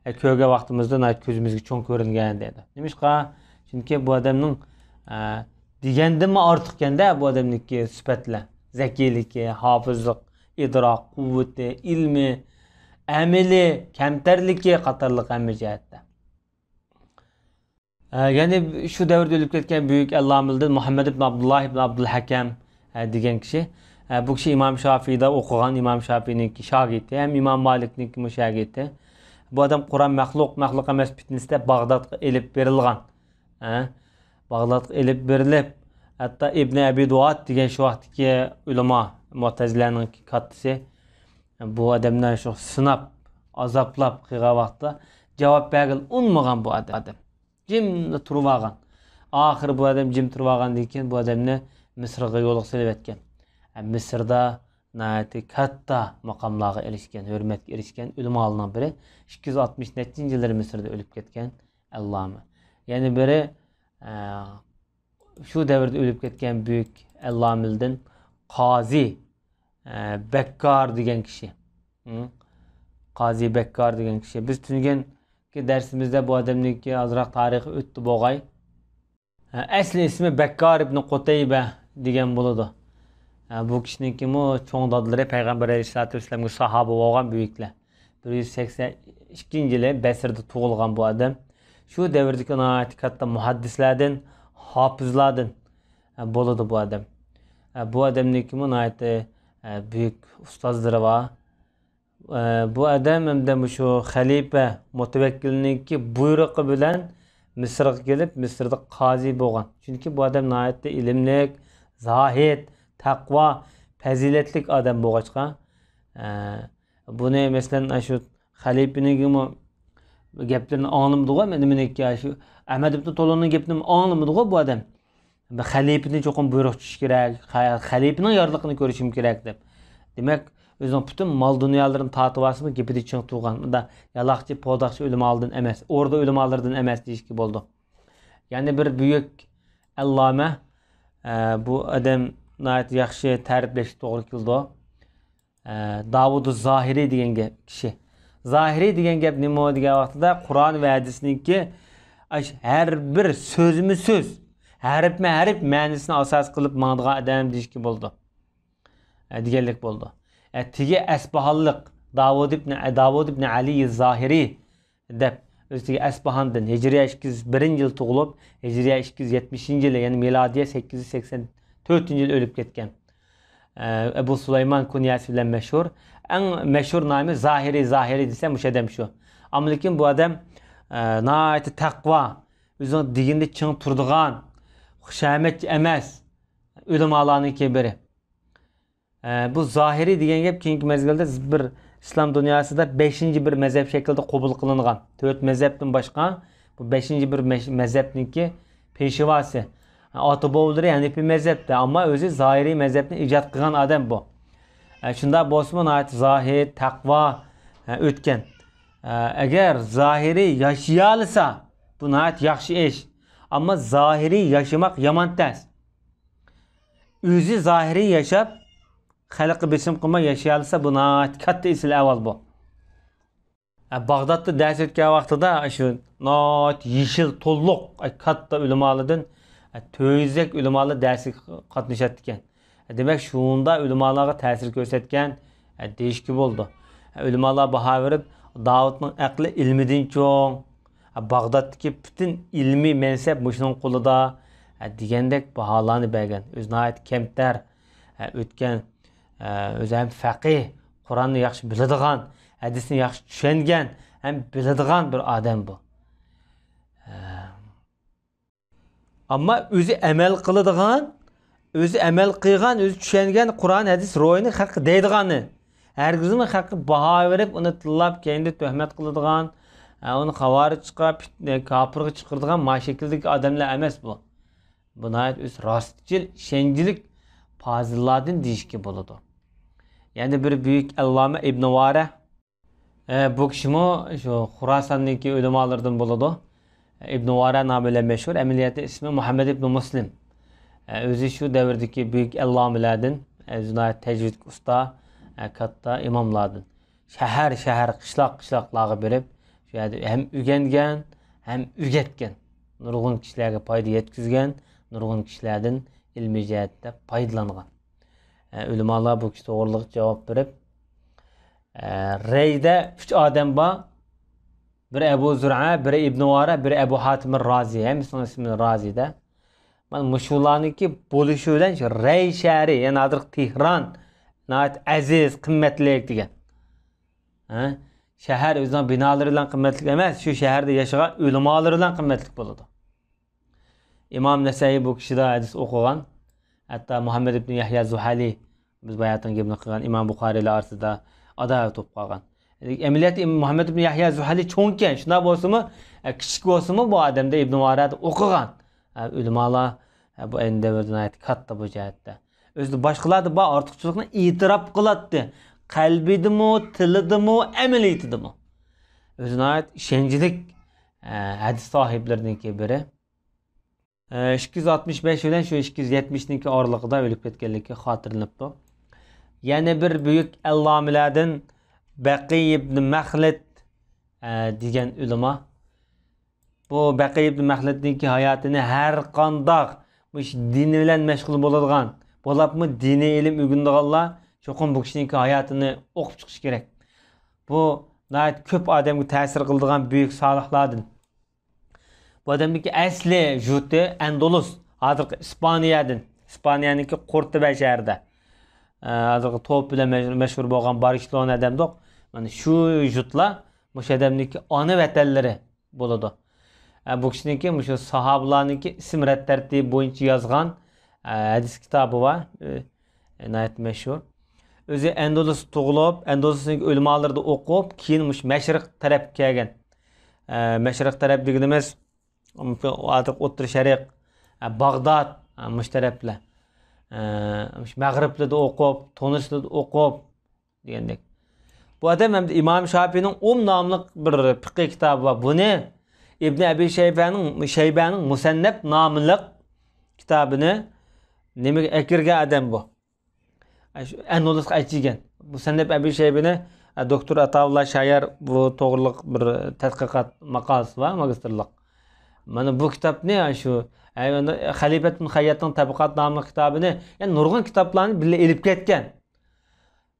e, ko'rgan vaqtimizda ko'zimizga cho'ng ko'ringan dedi nimishqa chunki bu odamning e, degandimi ortiqkanda bu odamniki sifatlar zakiyligi hofizlik idroq quvvati ilmi amili kamtarligi qatorliq hamma jihatda ya'ni shu davrda o'lib ketgan buyuk allomildin muhammad ibn abdulloh ibn abdul hakam e, degan kishi e, bu kishi imom shofiyda o'qigan imom shofiyniki shogirdi ham imom molikniki shogirdi bu odam qur'on maxluq maxluq emas fitnisda bag'dodga ilib berilgan bag'dodga ilib berilib hatto ibn abi duat degan shu vaqtdagi ulamo mutazilarning kattasi bu odamni shu sinab azoblab qilgan vaqtda javob bergil unmagan bu odam jim turup algan bu adam jim turup algandan keyin bu adamni misrga yo'liqsilib etgan e, misrda naati katta maqomlarga erishgan hurmatga erishgan ulamolardan biri 260 nechinchi yillar misrda o'lib ketgan alloma ya'ni biri shu e, davrda o'lib ketgan buyuk allomildin qozi bakkor degan kishi Kazi e, Bekkar degan kişi. biz tungan ki dersimizde bu ki azraq tarixi o'tdi bo'g'ay. Asli ismi Bakkar ibn Qutayba degan bo'ladi. Bu kishiningki mu cho'ng dodlari payg'ambar alayhisolatu vasallamga sahoba bo'lgan buyuklar. 182 yili Basrda tug'ilgan bu odam. Shu davrdagi nihoyat katta muhaddislardan, hofizlardan bo'ladi bu odam. Bu odamniki nihoyat e, e, buyuk ustozlari bor. Ee, bu adam hamda shu xalifa ki buyrug'i bilan misrga gelip misrda kazi bo'lgan çünkü bu adam nayette ilimlik takva odam nihoyatda ilmlik zohid taqvo fazilatli odam bo'lg'achqa ee, buni masalan o xalifanigimi gaplarni anglamadiku nimaniki shu ahmad ibn to'lonni gapini anglamadiku bu adam xalifani cho'qim buyruq tutish kerak xalifani yorliqini ko'rishim kerak deb demak o'zini butun mol dunyolarni tortib olsinmi gipidi uchun tug'an unda yaloqchi podaqchi o'lim oldin emas o'rda o'lim oldin emas deyishga bo'ldi ya'ni bir buyuk alloma e, bu odam yaxshi ta'riflashga to'g'ri keldi zahiri davudi kişi zahiri gap kishi zohiriy degan gap nima degan vaqtida qur'on va hadisniki har bir so'zmi so'z harfma harf ma'nisini asos qilib mangdigan odam deyishga bo'ldi e, diğerlik bo'ldi тиги e, Әсбаханлык davud ибн Давуд ибн Али Захири деп өзі Әсбахандан Хижрия 201 yıl туғылып, Хижрия 270 yıl yani miladiye 884 yıl ölüp кеткен. E, Ebu Süleyman kunyası bilen meşhur. En meşhur nami Zahiri Zahiri dese müşedem şu. Ama lakin bu adam e, naayeti takva, özünün diginde çın turduğan, xuşamet emez, alanı kebiri. Ee, bu zahiri degan gap keyingi mezgilda bir İslam dunyosida beshinchi bir mazhab shaklida kabul qilingan to'rt mazhabdan başka bu beshinchi bir mazhabniki peshvosi ota bobolari hanifiy mazhabda ama özü zahiri mazhabni icat qilgan adam bu shundoq ee, bo'lsinmi zohid taqvo o'tgan agar zohiriy yashayolsa bu nihoyat yaxshi ish ammo zohiriy yashamoq yomon tas Özü zahiri yashab xalqi bisim qilmay yashayolsa bu e, nihoyat katta isl avval e, bu bag'dodda dars o'tgan vaqtida shu not yeshil to'lliq katta ulamolardan to'yizak ulamolar darsga qatnashadi e, Demek demak shunda ulamolarga ta'sir değişki deyishga bo'ldi ulamolar baho berib davudning aqli ilmidan cho'ng bütün ilmi ilmiy mansab mushuning qo'lida degandek baholarni bergan o'zi nihoyat kamtar o'tgan o'zi ham faqih qur'onni yaxshi biladigan hadisni yaxshi tushungan ham biladigan bir odam bu ammo o'zi amal qiladigan o'zi amal qilgan o'zi tushungan qur'on hadis ro'yini haqqi deydigani hargizmi haqqi baho berib uni tillab keyinda tuhmat qiladigan e, uni xavari chiqarib kofirga chiqaradigan mana shekildagi odamlar emas bu buni rostchil ishonchlik fozillardan deyishga bo'ladi Yani bir büyük Allame İbn Vare. E, bu kişimi şu Khurasan'daki ulemalardan buludu. E, İbn Vare namıyla meşhur. Emeliyatı ismi Muhammed İbn Muslim. E, özü şu devirdeki büyük Allamelerden. E, Zünayet Tecvid Usta. E, katta imamlardan. Şehir şehir, kışlak kışlaklığa berip. Yani hem ügengen hem ügetgen. Nurgun kişilerde payda yetkizgen. Nurgun kişilerden ilmi cihette paydalangan ulamolar bu kishi to'g'riliq javob berib Rey'de uch odam bor biri abu zura biri ibn vara biri abu hatim roziy hammasini ismi roziyda mana mushularniki bo'lishi bilan ray shari ya'ni hozir tehron aziz qimmatli degan shahar o'zini binolari bilan kıymetli emas şu şehirde yashagan ulamolari bilan qimmatli bo'ladi imom nasaiy bu kishida hadis o'qigan hatto muhammad ibn yahya zuhali biz boya gapni qilgan imom buxoriylar orasida adovat bo'lib qolgan amaliyat muhammad ibn yahya zuhali cho'nkan shundoq bo'lsinmi e, kichik bo'lsinmi bu odamda ibn varad o'qigan e, ulamolar e, bu endi katta bu jihatda o'zi boshqalarni bor ortiqchilikni e'tirof qiladi qalbidimi tilidimi amaliyatidimi o'zini ishonchlik hadis sohiblariniki biri 265 bilan shu 270 ölüp oraliqida o'lib ketganligi xotirlanibdi yana bir büyük allomilardan baqiy ibn mahlid e, degan ulamo bu baqiy ibn mahlidniki hayotini har qandoq dini bilan mashg'ul mı dini ilim ilm o'rganadiganlar cho'qim bu ki hayatını o'qib chiqish gerek. bu ko'p odamga ta'sir qiladigan büyük solihlardan Bədəmdəki əsli juti Əndulus, hazırki İspaniyadan, İspaniyanınki Kurtuba şəhərində. Hazırki top ilə məşhur olan Barcelona adamdıq. Mana yəni şu jutlar məş adamdakı ana vətənləri boladı. Bu kişiniki, məşə sahabalarınki isim rədd tərtibi boyunca yazğan hədis kitabı var. Nəhayət məşhur. Özü Endulus tuğulub, Endulus'un ölüm alırdı oqub, keyin məşriq tərəf gələn. Məşriq tərəf dediyimiz ممكن واتق اوتر شرق بغداد مش تربلا مش o'qib degandek bu odam imom shofiyning um nomli bir fiqiy kitobi bor buni ibn abi shaybaning shaybaning musannab nomli kitobini nimaga akirgan odam bu anulisga aytilgan musannab abi shaybini e, doktor atavullah shayar bu to'g'riliq bir tadqiqot maqolasi va magistrlik mana bu kitobni shu xalibat muhayyatning tabiqat nomli kitobini yani nurg'un kitoblarni birga ilib ketgan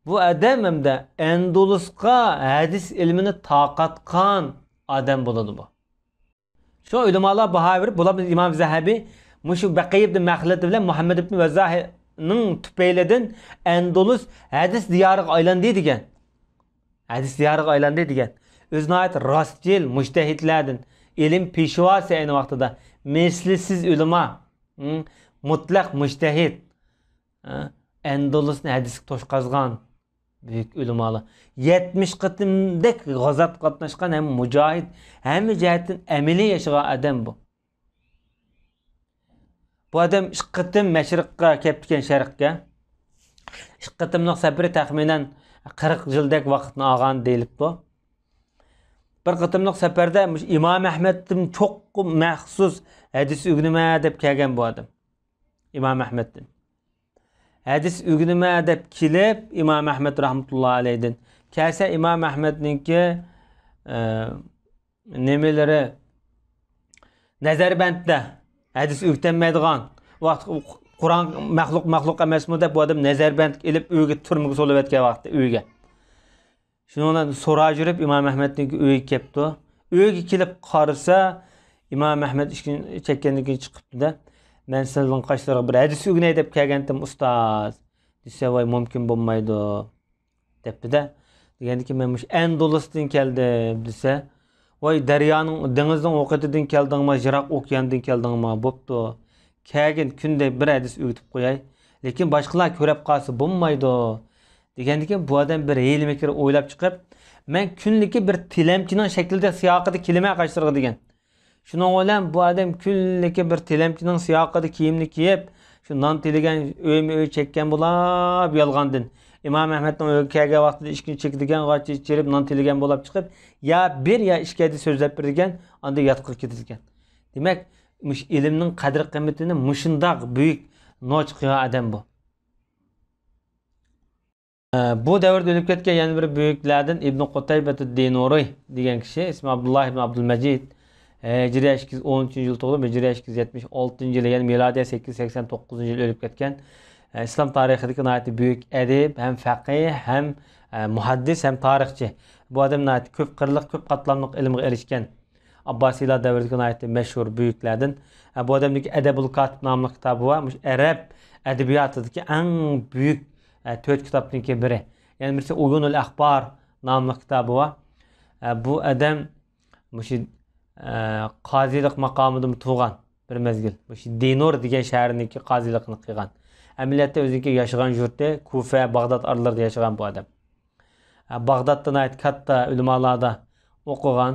bu odam hamda andulusga hadis ilmini toqatqan odam bo'ladi bu shu ulamolar baho berib bular imom zahabiy mushu baqiy ibn mahlid bilan muhammad ibn vazahining tupaylidan andulus hadis diyoriga aylandi degan hadis diyoriga aylandi degan o'zini oid rostchil mushtahidlardan ilim pişva ise aynı vaxtida mislisiz ulama, mutlaq mujtahid. Endolusni hadislik toşqazgan büyük ulamalar. 70 qatımdek gazat qatnaşqan hem mücahid, hem cəhətin əmili yaşayan adam bu. Bu adam qatım məşriqqa keptikən şərqqa. Qatımlıq səbri təxminən 40 yıldək vaxtını ağan deyilib bu. bir qitimliq safarda imom ahmaddin cho'qqi maxsus hadis ugnima deb kelgan bu odam imom ahmaddin hadis ugnima deb kelib imom ahmad rahmatullohi alayhdan kelsa imom ahmadniki e, nimalari nazarbandda hadis o'rtanmaydigan vaqt qur'on maxluq maxluq emasmi deb bu odam nazarband ilib uyga turmaga so'layotgan vaqtda uyga Şununla soray jürip İmam Ahmetniki öýe kepdi. Öýe kelip qarasa İmam Ahmet işkin çekkendiki çıkıpdı Ben sizden qaşlara bir hadis ügüney dep kelgendim ustaz. Dise vay mümkin bolmaydı. Depdi de. Degendiki men muş Endolusdan keldim dise. Vay deryanın denizden oketinden keldinmi, jirak okyandan keldinmi? Bopdu. Kegin künde bir hadis ügütip koyay. Lekin başkalar körep qalsa bolmaydı. degandiki bu odam bir yelmikir o'ylab chiqib man kunliki bir tilamchining shaklida siyoqida kiyima qashtirg'i degan shuning uchun bu odam kunliki bir tilamchining siyoqida kiyimni kiyib shu non tiligan o'yma o'y chekkan bo'lab yolg'ondin imom ahmadni o'lkaga vaqtida ishni chekdigan g'ochi ichirib non tiligan bo'lib chiqib yo bir yo ishkadi so'zlab bergan onda yotqib ketilgan demak ilmning qadr qimmatini mushundoq buyuk noch qilgan odam bu Ee, bu devirde o'lib ketgan yana bir İbn ibn qutaybatu dinuriy degan kishi ismi abdulloh ibn abdulmajid hijriy ikki yuz o'n uchinchi yil yıl hijriy ikki yuz yetmish oltinchi yil ya'ni milodiya sakkiz yuz sakson to'qqizinchi yil o'lib ketgan büyük tarixidagi nihoyatda buyuk adib ham faqih ham e, muhaddis ham tarixchi bu odam ko'p qirliq ko'p qatlamliq ilmga erishgan abbosiylar davridagi nihoyatda mashhur buyuklardan e, bu odamniki adabul katib nomli kitobi bor arab adabiyotidagi eng buyuk E, to'rt kitobniki biri yana birisi uyunul axbor nomli kitobi bor e, bu odam shu e, qozilik maqomida tug'ilgan bir mezgil shu dinor degan shaharniki qozilikni qilgan amaliyotda o'ziniki yashagan yurti kufa bag'dod oralarida yashagan bu odam bag'doddan katta ulamolarda o'qigan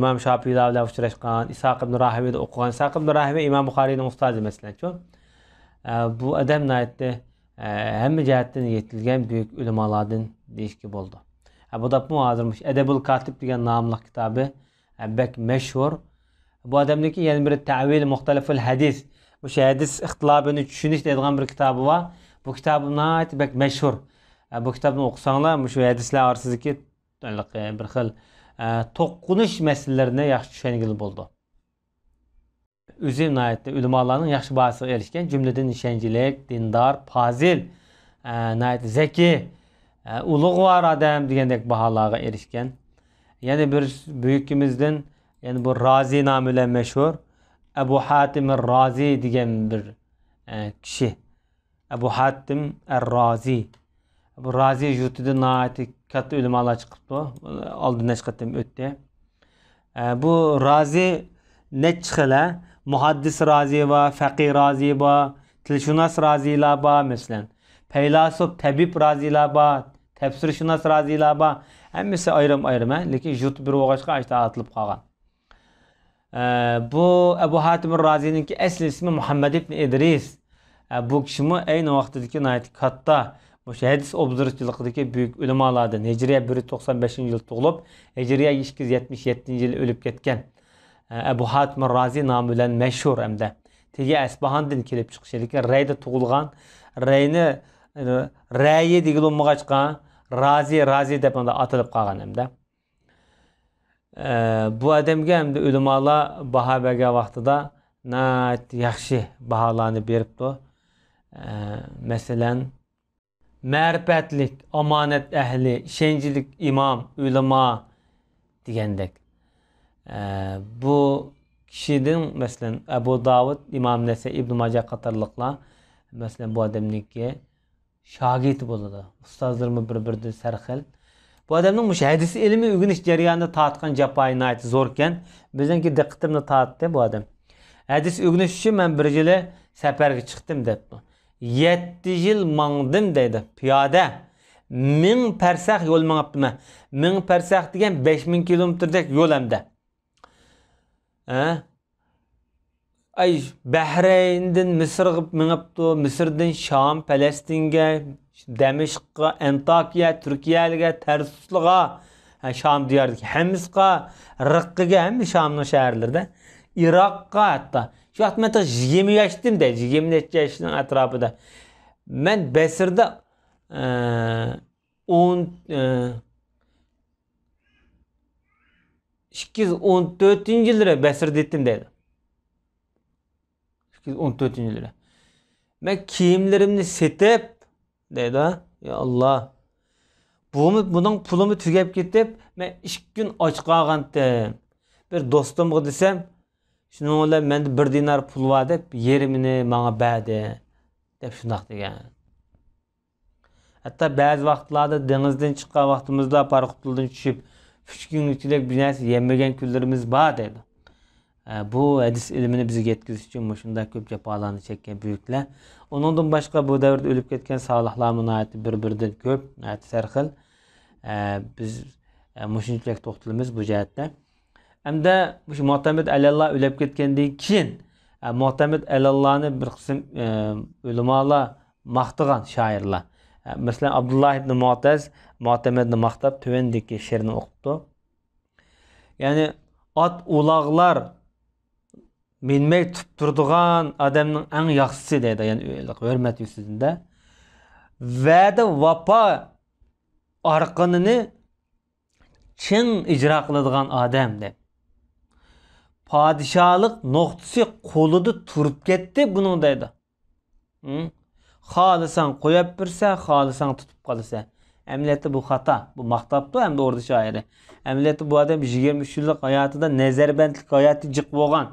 imom shopiylar bilan uchrashgan isoq ibn rahiviyda o'qigan isoq ibn rahiviy imom buxoriyni ustozi masalan bu odam aytdi hamma jihatdan yetilgan buyuk ulamolardan deyishga bo'ldi bu bu hozirmish adabul katib degan nomli kitobi e, bak mashhur bu odamniki bir biri tavil muxtaliful hadis o'sha hadis ixtilobini tushunish deydigan bir kitobi bor bu kitobi bak mashhur e, bu kitobni o'qisanglar shu hadislar orasidagi bir xil e, to'qqunish masalalarini yaxshi tushungil bo'ldi üzüm nayətdə ülümaların yaxşı bahisi erişken cümlədən nişəncilik, dindar, pazil, e, zeki zəki, e, var adam deyəndək bahalara erişken yani bir büyükümüzden yani bu Razi namı meşhur məşhur Hatim Razi deyən bir e, kişi. Əbu Hatim Ər-Razi. Bu Razi yurtida nayət katta ülümalar çıxıbdı. Aldın neçə qatım ötdü. E, bu Razi neçə xil muhaddis razi va faqih razi va tilshunos razilar bor masalan faylasuf tabib razilar bor tafsirshunos razilar bor hammasi ayrim ayrim lekin jut bir bo'lg'achqa ayta atilib qolgan bu abu hatim roziyniki asli ismi muhammad ibn idris bu kishimi ayni vaqtidagi katta o'sha hadis obzorchiligidagi buyuk ulamolardan hijriya bir yuz to'qson beshinchi yil tug'ilib hijriya ikki yuz yetmish yettinchi yil o'lib ketgan Əbu Hatim Razi namı ilə məşhur həm də. Tegi Əsbahandan kelib çıxış edik. Rəydə tuğulğan, rəyini yəni, rəyi digil olmağa çıxan Razi Razi deyə atılıb qalğan həm də. E, bu adamga hamda ulamolar baho bergan vaqtida nat yaxshi baholarni beribdi e, masalan ma'rifatlik omonat ahli ishonchlik imom ulamo degandek bu kişinin məsələn Əbu Davud, İmam Nəsə, İbn Maca qatarlıqla məsələn bu adamınki şagird boladı. Ustazlarımı bir-birdə sərxil. Bu adamın müş hədis ilmi öyrəniş cəryanında tatqan cəpayı nəyət zorkən bizənki diqqətimni tatdı bu adam. Hədis öyrəniş üçün mən bir ilə səfərə çıxdım deyib. 7 il mangdım deydi piyoda. 1000 pərsəx yol mangıbdım. 1000 pərsəx deyilən 5000 kilometrdək yol hem de. ay Bahreyn'den Mısır mıngaptı minipti, Mısır'dan Şam, Palestin'e, Demişk'a, Antakya, Türkiye'ye, Tersusluğa, Şam diyardık. Hemizqa, Rıkkı'ya hem Şam'ın şehirlerde. Irak'a hatta. Şu atmata 20 yaştım de, 20 yaşının etrafında. Ben Besir'de e, 10 e, 214 жылдары бәсір деттім дейді 214 жылдары мен киімлерімді сетіп дейді я алла бұның пұлымы түгеп кетіп мен үш күн ач қалғантым бір ғы десем шын олар менде бір динар пұл бар деп еріміні маңа бәді деп шынақ деген бәз bazı vaxtlarda denizden çıkan vaxtımızda parqutludan düşüp uch kun ichida biznasi yemagan kunlarimiz bor deydi e, bu hadis ilmini bizga yetkazish uchun shunday ko'p jafolarni chekkan buyuklar undan boshqa bu davrda o'lib ketgan solihlar bir biridan ko'p sarxil e, biz shunchalik e, to'xtalamiz bu jihatda hamda shu muhtamid alalloh o'lib ketgandan keyin alallohni bir qism maqtagan shoirlar masalan abdulloh ibn motaz motamadni maqtab tuvandiki she'rni o'qibdi ya'ni ot ulag'lar minmay tutib turdigan odamning eng yaxshisi deydi ya'ni hurmat yuzizinda va'da vapo orqinini chin ijro qiladigan odam deb podshohlik nuqtasi qo'lida turib ketdi buni deydi xohlasang qo'yib birsa xohlasang tutib qolasan amaliyotda bu xato bu maqtabdi hamda urdu shoiri amaliyotda bu odam yigirma uch yillik hayotida nazarbandlik hayoti jiq bo'lgan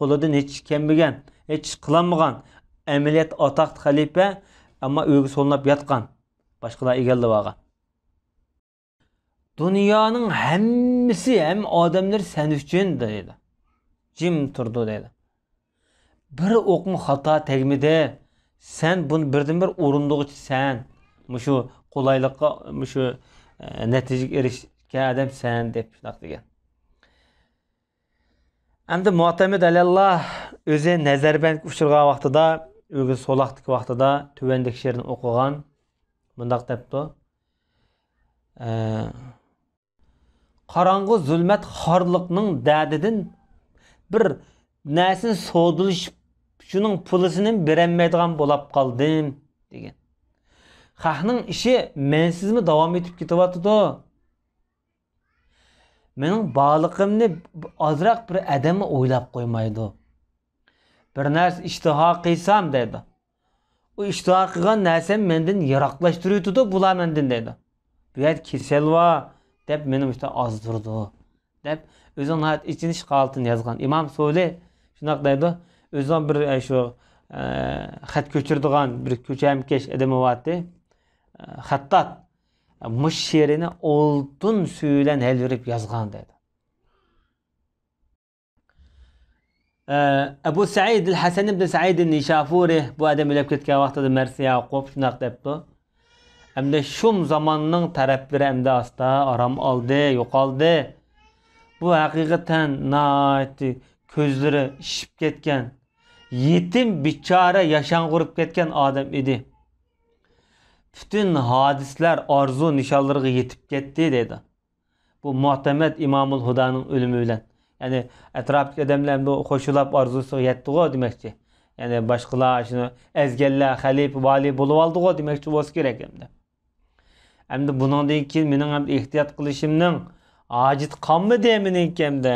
qo'lidan hech ish kelmagan hech ish qilolmagan amaliyot otaxt xalifa ammo o'gi so'linib yotgan boshqalar egallab olgan dunyoning hammasi ham odamlar san uchun deydi jim turdi deydi bir o'qmi xato tegmidi Сән бұны birden орындығы orunduğu sen muşu қолайлыққа muşu e, нәтижеге erişken адам sen деп şunaq деген әнді Муатамед Әлелла өзі нәзәрбән ұшырған вақтыда, өгіз солақтық вақтыда төвендік шерін оқыған, мұндақ депті. Ә, қараңғы зүлмәт харлықның дәдідін бір нәсін содылышып shuning pulisini berolmaydigan bo'lib qoldim degan xahning ishi mensizmi davom etib ketyotidi mening borliqimni ozroq bir adami o'ylab qo'ymaydi bir narsa ishtiho qilsam deydi u ishtiho qilgan narsam mendan yiroqlashtirayotidi bular mendan deydi bu yer kasal va deb meni işte ozdirdi deb o'zini ichinishqoltin yozgan imom so'li shunaqa deydi özdən bir şu e, xət köçürdüğən bir köçəmkeş adamı vardı. E, Xattat e, mış şiirini oltun süyülən həlvirib yazğan dedi. Əbu Səid el-Həsən ibn Səid el-Nişafuri bu adam ölüb getkən vaxtda Mərsiyə qop şunaq deyibdi. Əmdə şum zamanının tərəfləri əmdə asta aram aldı, yoxaldı. Bu həqiqətən nəhayət gözləri şişib getkən yetim bichora yashang'urib ketgan odam edi butun hodislar orzu nishonlariga yetib ketdi dedi bu muhtamat imomul hudoning o'limi bilan ya'ni atrofdagi odamlar bu qo'shilib orzusiga yetdiu demoqchi ya'ni boshqalar shuni azganlar xalifa vali bo'lib oldiu demoqchi bo'lsa kerak endi endi bundan keyin mening ham ehtiyot qilishimning hojat qolmadi meniki endi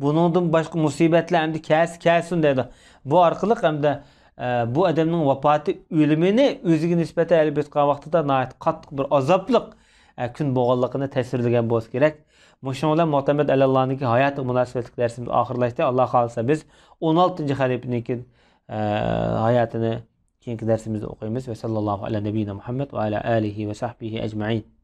bunidan boshqa musibatlar hamda kas kasun deydi bu orqali hamda e, bu odamning vafoti o'limini o'ziga nisbatan albatta vaqtida qattiq bir azobliq e, kun bo'lganligini tasvirlagan bo'lsa kerak Muşun olan Muhtemmed Alallan'ınki hayatı münasebetlik dersimiz ahırlaştı. alloh kalırsa biz 16. halifininki e, hayotini keyingi darsimizda o'qiymiz va sallallohu ala nebine Muhammed ve ala alihi va sahbihi ajmain